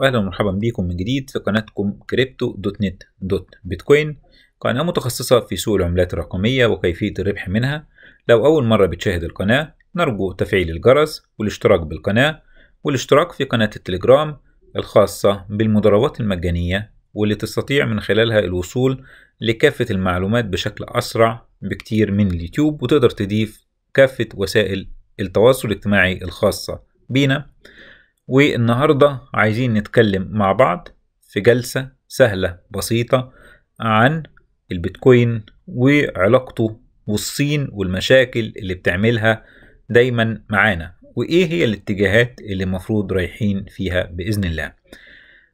واهلا ومرحبا بكم من جديد في قناتكم كريبتو دوت نت دوت بيتكوين قناة متخصصة في سوق العملات الرقمية وكيفية الربح منها لو أول مرة بتشاهد القناة نرجو تفعيل الجرس والاشتراك بالقناة والاشتراك في قناة التليجرام الخاصة بالمضاربات المجانية واللي تستطيع من خلالها الوصول لكافة المعلومات بشكل أسرع بكتير من اليوتيوب وتقدر تضيف كافة وسائل التواصل الاجتماعي الخاصة بينا والنهاردة عايزين نتكلم مع بعض في جلسة سهلة بسيطة عن البيتكوين وعلاقته والصين والمشاكل اللي بتعملها دايما معانا وإيه هي الاتجاهات اللي المفروض رايحين فيها بإذن الله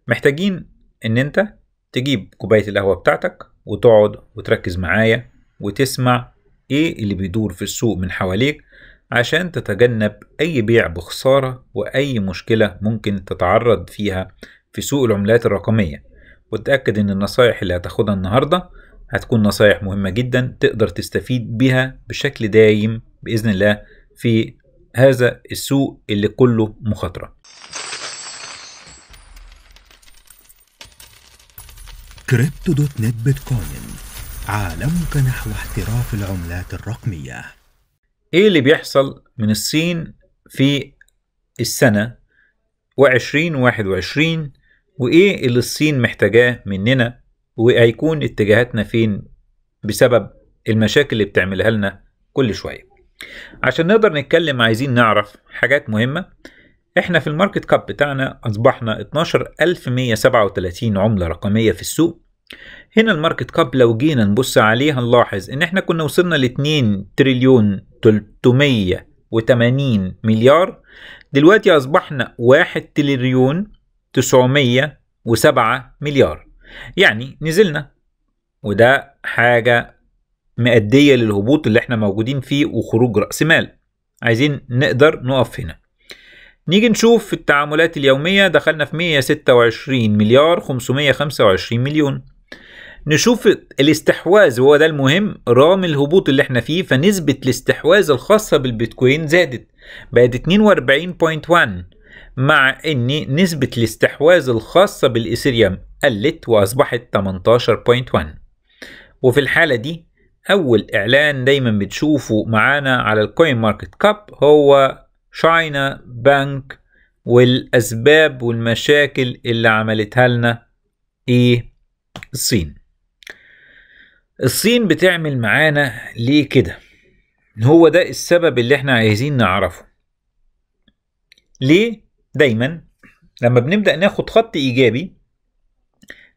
محتاجين إن أنت تجيب كوباية القهوة بتاعتك وتقعد وتركز معايا وتسمع إيه اللي بيدور في السوق من حواليك عشان تتجنب أي بيع بخسارة وأي مشكلة ممكن تتعرض فيها في سوق العملات الرقمية وتأكد إن النصايح اللي هتاخدها النهاردة هتكون نصايح مهمة جدا تقدر تستفيد بها بشكل دايم بإذن الله في هذا السوق اللي كله مخاطرة كريبتو دوت نت بيتكوين عالمك نحو احتراف العملات الرقميه ايه اللي بيحصل من الصين في السنه وعشرين واحد وعشرين وايه اللي الصين محتاجاه مننا وهيكون اتجاهاتنا فين بسبب المشاكل اللي بتعملها لنا كل شويه عشان نقدر نتكلم عايزين نعرف حاجات مهمه احنا في الماركت كاب بتاعنا اصبحنا 12137 عمله رقميه في السوق هنا الماركت كاب لو جينا نبص عليه هنلاحظ ان احنا كنا وصلنا ل 2 تريليون 380 مليار دلوقتي اصبحنا 1 تريليون 907 مليار يعني نزلنا وده حاجة مأدية للهبوط اللي احنا موجودين فيه وخروج رأس مال عايزين نقدر نقف هنا نيجي نشوف في التعاملات اليومية دخلنا في 126 مليار 525 مليون نشوف الاستحواذ هو ده المهم رغم الهبوط اللي احنا فيه فنسبة الاستحواذ الخاصة بالبيتكوين زادت بقت 42.1 مع ان نسبة الاستحواذ الخاصة بالايثيريوم قلت واصبحت 18.1 وفي الحالة دي اول اعلان دايما بتشوفه معانا على الكوين ماركت كاب هو شاينا بانك والاسباب والمشاكل اللي عملتها لنا ايه الصين الصين بتعمل معانا ليه كده هو ده السبب اللي احنا عايزين نعرفه ليه دايما لما بنبدأ ناخد خط إيجابي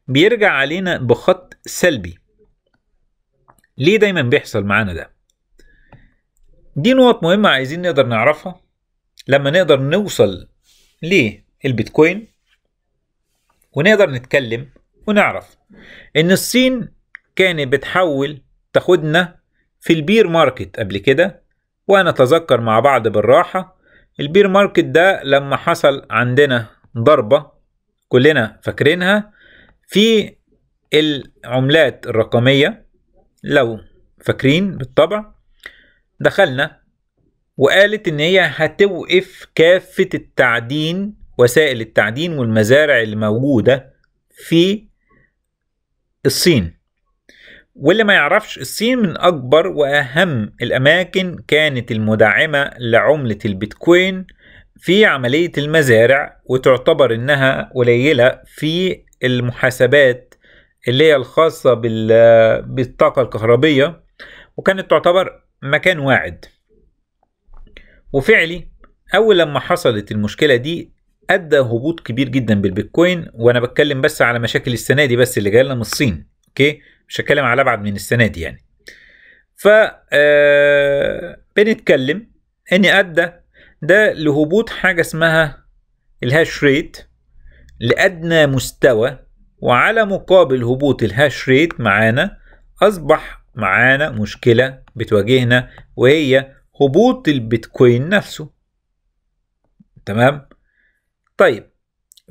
بيرجع علينا بخط سلبي ليه دايما بيحصل معانا ده دي نقط مهمة عايزين نقدر نعرفها لما نقدر نوصل للبيتكوين ونقدر نتكلم ونعرف ان الصين كانت بتحول تاخدنا في البير ماركت قبل كده اتذكر مع بعض بالراحة البير ماركت ده لما حصل عندنا ضربة كلنا فاكرينها في العملات الرقمية لو فاكرين بالطبع دخلنا وقالت ان هي هتوقف كافة التعدين وسائل التعدين والمزارع اللي موجودة في الصين واللي ما يعرفش الصين من أكبر وأهم الأماكن كانت المدعمة لعملة البيتكوين في عملية المزارع وتعتبر إنها قليلة في المحاسبات اللي هي الخاصة بالطاقة الكهربية وكانت تعتبر مكان واعد وفعلي أول لما حصلت المشكلة دي أدى هبوط كبير جدا بالبيتكوين وأنا بتكلم بس على مشاكل السنة دي بس اللي جالنا من الصين اوكي مش هتكلم على ابعد من السنه دي يعني ف آه، بنتكلم ان ادى ده لهبوط حاجه اسمها الهاش ريت لادنى مستوى وعلى مقابل هبوط الهاش ريت معانا اصبح معانا مشكله بتواجهنا وهي هبوط البيتكوين نفسه تمام طيب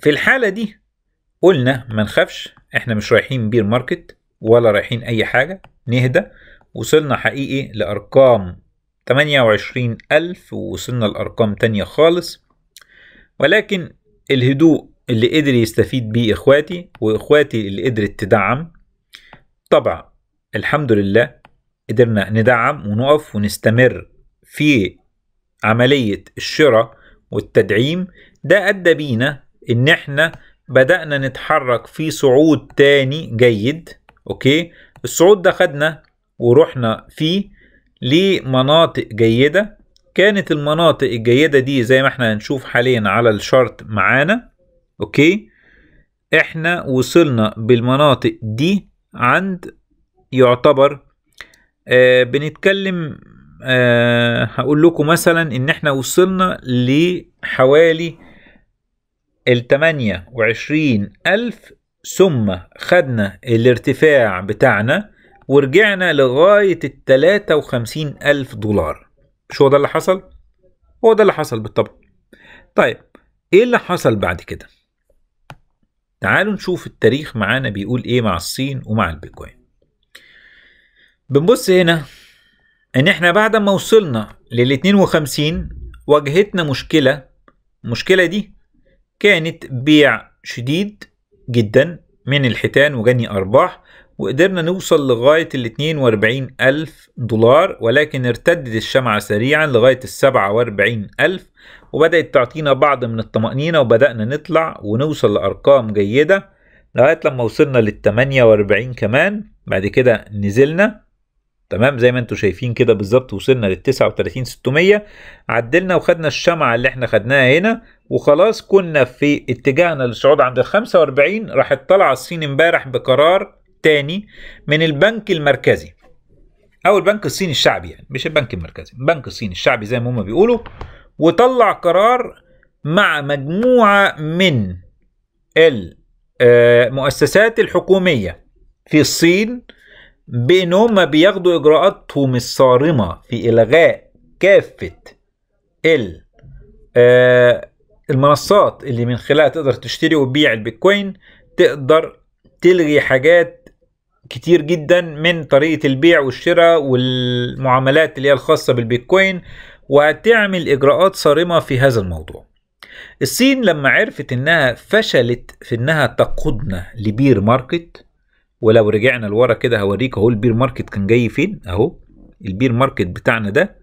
في الحاله دي قلنا ما نخافش احنا مش رايحين بير ماركت ولا رايحين اي حاجه نهدى وصلنا حقيقي لارقام 28000 ووصلنا لارقام تانية خالص ولكن الهدوء اللي قدر يستفيد بيه اخواتي واخواتي اللي قدرت تدعم طبعا الحمد لله قدرنا ندعم ونقف ونستمر في عملية الشراء والتدعيم ده أدى بينا إن إحنا بدأنا نتحرك في صعود تاني جيد اوكي الصعود ده خدنا ورحنا فيه لمناطق جيدة كانت المناطق الجيدة دي زي ما احنا هنشوف حاليا على الشارت معانا اوكي احنا وصلنا بالمناطق دي عند يعتبر آه بنتكلم آه هقول لكم مثلا ان احنا وصلنا لحوالي ال 28 ألف ثم خدنا الارتفاع بتاعنا ورجعنا لغاية ال 53 ألف دولار مش هو ده اللي حصل؟ هو ده اللي حصل بالطبع طيب ايه اللي حصل بعد كده؟ تعالوا نشوف التاريخ معانا بيقول ايه مع الصين ومع البيتكوين بنبص هنا ان احنا بعد ما وصلنا لل 52 واجهتنا مشكلة المشكلة دي كانت بيع شديد جدا من الحيتان وجني أرباح وقدرنا نوصل لغاية ال 42 ألف دولار ولكن ارتدت الشمعة سريعا لغاية ال 47 ألف وبدأت تعطينا بعض من الطمأنينة وبدأنا نطلع ونوصل لأرقام جيدة لغاية لما وصلنا لل 48 كمان بعد كده نزلنا تمام زي ما انتم شايفين كده بالظبط وصلنا لل 39600 عدلنا وخدنا الشمعه اللي احنا خدناها هنا وخلاص كنا في اتجاهنا للصعود عند ال 45 راحت طالعه الصين امبارح بقرار تاني من البنك المركزي او البنك الصيني الشعبي يعني مش البنك المركزي البنك الصيني الشعبي زي ما هم بيقولوا وطلع قرار مع مجموعه من المؤسسات آه، الحكوميه في الصين هما بياخدوا اجراءاتهم الصارمه في الغاء كافه ال آه، المنصات اللي من خلالها تقدر تشتري وتبيع البيتكوين تقدر تلغي حاجات كتير جدا من طريقه البيع والشراء والمعاملات اللي هي الخاصه بالبيتكوين وهتعمل اجراءات صارمه في هذا الموضوع الصين لما عرفت انها فشلت في انها تقودنا لبير ماركت ولو رجعنا لورا كده هوريك اهو البير ماركت كان جاي فين اهو البير ماركت بتاعنا ده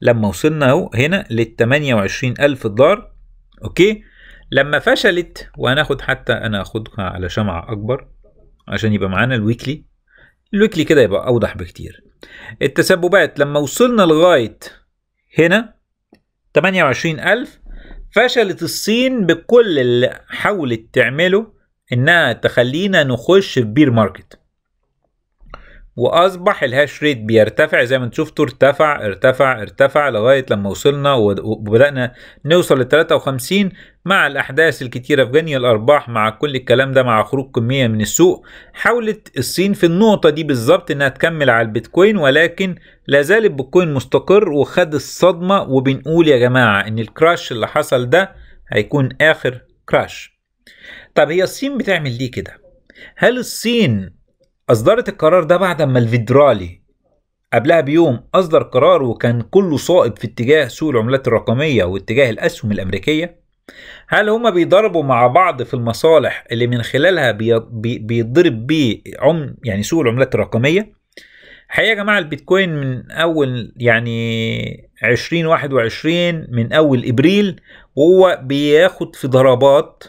لما وصلنا اهو هنا لل 28000 دولار اوكي لما فشلت وهناخد حتى انا اخدها على شمعة اكبر عشان يبقى معانا الويكلي الويكلي كده يبقى اوضح بكتير التسببات لما وصلنا لغاية هنا 28000 فشلت الصين بكل اللي حاولت تعمله انها تخلينا نخش في بير ماركت واصبح الهاش ريت بيرتفع زي ما انتم شفتوا ارتفع ارتفع ارتفع لغايه لما وصلنا وبدانا نوصل ل 53 مع الاحداث الكتيره في جني الارباح مع كل الكلام ده مع خروج كميه من السوق حاولت الصين في النقطه دي بالظبط انها تكمل على البيتكوين ولكن لا زال البيتكوين مستقر وخد الصدمه وبنقول يا جماعه ان الكراش اللي حصل ده هيكون اخر كراش طب هي الصين بتعمل ليه كده هل الصين اصدرت القرار ده بعد ما الفيدرالي قبلها بيوم اصدر قرار وكان كله صائب في اتجاه سوق العملات الرقميه واتجاه الاسهم الامريكيه هل هما بيضربوا مع بعض في المصالح اللي من خلالها بيضرب بيه عم يعني سوق العملات الرقميه الحقيقه يا جماعه البيتكوين من اول يعني 2021 من اول ابريل وهو بياخد في ضربات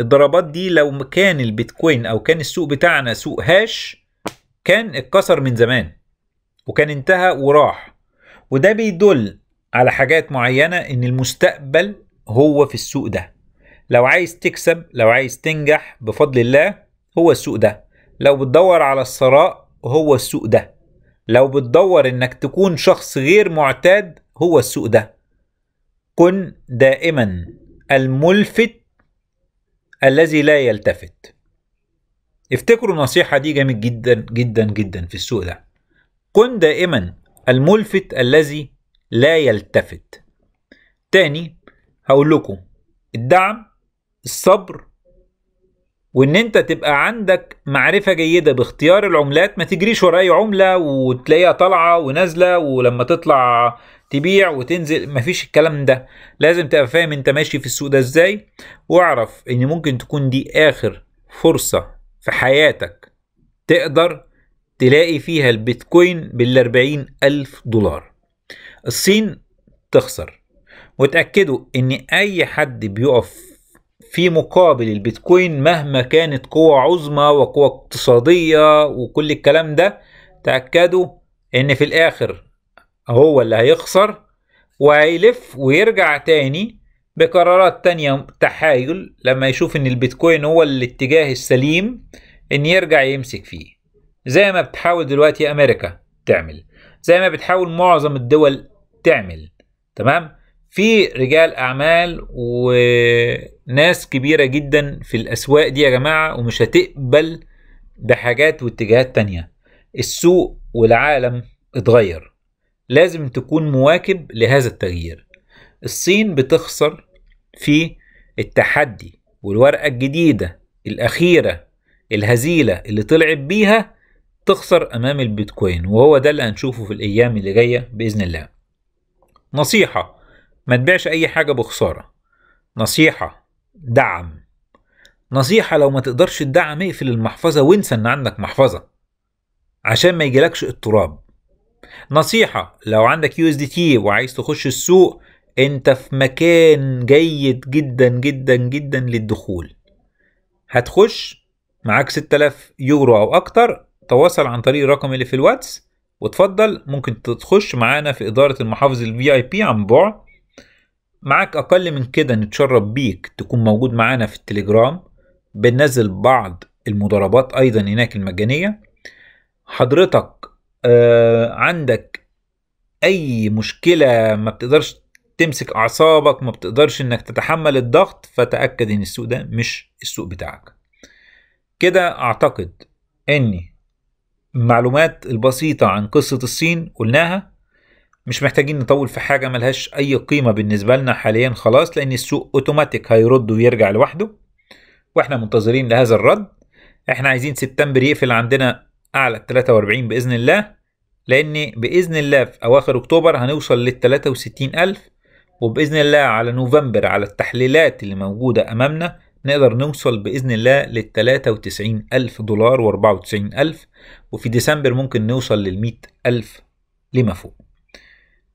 الضربات دي لو كان البيتكوين او كان السوق بتاعنا سوق هاش كان اتكسر من زمان وكان انتهى وراح وده بيدل على حاجات معينه ان المستقبل هو في السوق ده لو عايز تكسب لو عايز تنجح بفضل الله هو السوق ده لو بتدور على الثراء هو السوق ده لو بتدور انك تكون شخص غير معتاد هو السوق ده كن دائما الملفت الذي لا يلتفت افتكروا النصيحة دي جامد جدا جدا جدا في السوق ده كن دائما الملفت الذي لا يلتفت تاني هقول لكم الدعم الصبر وان انت تبقى عندك معرفة جيدة باختيار العملات ما تجريش ورا اي عملة وتلاقيها طالعة ونازلة ولما تطلع تبيع وتنزل مفيش الكلام ده لازم تبقى فاهم انت ماشي في السوق ده ازاي واعرف ان ممكن تكون دي اخر فرصة في حياتك تقدر تلاقي فيها البيتكوين بالأربعين ألف دولار الصين تخسر وتأكدوا ان اي حد بيقف في مقابل البيتكوين مهما كانت قوة عظمى وقوة اقتصادية وكل الكلام ده تأكدوا ان في الاخر هو اللي هيخسر وهيلف ويرجع تاني بقرارات تانية تحايل لما يشوف ان البيتكوين هو الاتجاه السليم ان يرجع يمسك فيه زي ما بتحاول دلوقتي امريكا تعمل زي ما بتحاول معظم الدول تعمل تمام في رجال اعمال وناس كبيره جدا في الاسواق دي يا جماعه ومش هتقبل بحاجات واتجاهات تانية السوق والعالم اتغير لازم تكون مواكب لهذا التغيير الصين بتخسر في التحدي والورقه الجديده الاخيره الهزيله اللي طلعت بيها تخسر امام البيتكوين وهو ده اللي هنشوفه في الايام اللي جايه باذن الله نصيحه ما تبيعش أي حاجة بخسارة نصيحة دعم نصيحة لو ما تقدرش تدعم اقفل المحفظة وانسى ان عندك محفظة عشان ما يجيلكش اضطراب نصيحة لو عندك يو اس دي تي وعايز تخش السوق انت في مكان جيد جدا جدا جدا للدخول هتخش معاك 6000 يورو او اكتر تواصل عن طريق الرقم اللي في الواتس وتفضل ممكن تخش معانا في اداره المحافظ الفي اي بي عن بعد معاك أقل من كده نتشرف بيك تكون موجود معانا في التليجرام بننزل بعض المضاربات أيضا هناك المجانية حضرتك آه عندك أي مشكلة ما بتقدرش تمسك أعصابك ما بتقدرش إنك تتحمل الضغط فتأكد إن السوق ده مش السوق بتاعك كده أعتقد إني المعلومات البسيطة عن قصة الصين قلناها مش محتاجين نطول في حاجة ملهاش أي قيمة بالنسبة لنا حاليا خلاص لأن السوق أوتوماتيك هيرد ويرجع لوحده وإحنا منتظرين لهذا الرد إحنا عايزين سبتمبر يقفل عندنا أعلى 43 بإذن الله لأن بإذن الله في أواخر أكتوبر هنوصل لل 63 ألف وبإذن الله على نوفمبر على التحليلات اللي موجودة أمامنا نقدر نوصل بإذن الله لل 93 ألف دولار و 94 ألف وفي ديسمبر ممكن نوصل لل 100 ألف لما فوق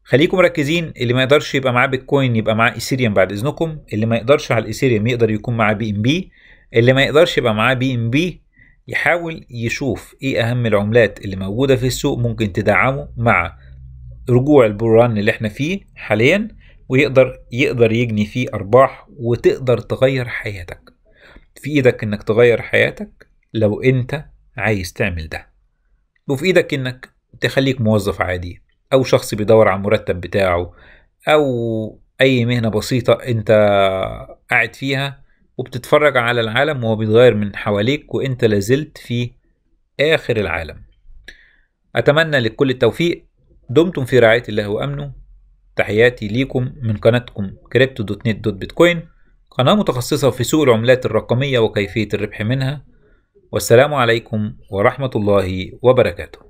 خليكم مركزين اللي ما يقدرش يبقى معاه بيتكوين يبقى معاه ايثيريوم بعد اذنكم اللي ما يقدرش على الايثيريوم يقدر يكون معاه بي ام بي اللي ما يقدرش يبقى معاه بي ام بي يحاول يشوف ايه اهم العملات اللي موجوده في السوق ممكن تدعمه مع رجوع البوران اللي احنا فيه حاليا ويقدر يقدر يجني فيه ارباح وتقدر تغير حياتك في ايدك انك تغير حياتك لو انت عايز تعمل ده وفي ايدك انك تخليك موظف عادي او شخص بيدور على المرتب بتاعه او اي مهنه بسيطه انت قاعد فيها وبتتفرج على العالم وهو بيتغير من حواليك وانت لازلت في اخر العالم اتمنى لكل التوفيق دمتم في رعايه الله وامنه تحياتي ليكم من قناتكم كريبتو دوت نت دوت بيتكوين قناه متخصصه في سوق العملات الرقميه وكيفيه الربح منها والسلام عليكم ورحمه الله وبركاته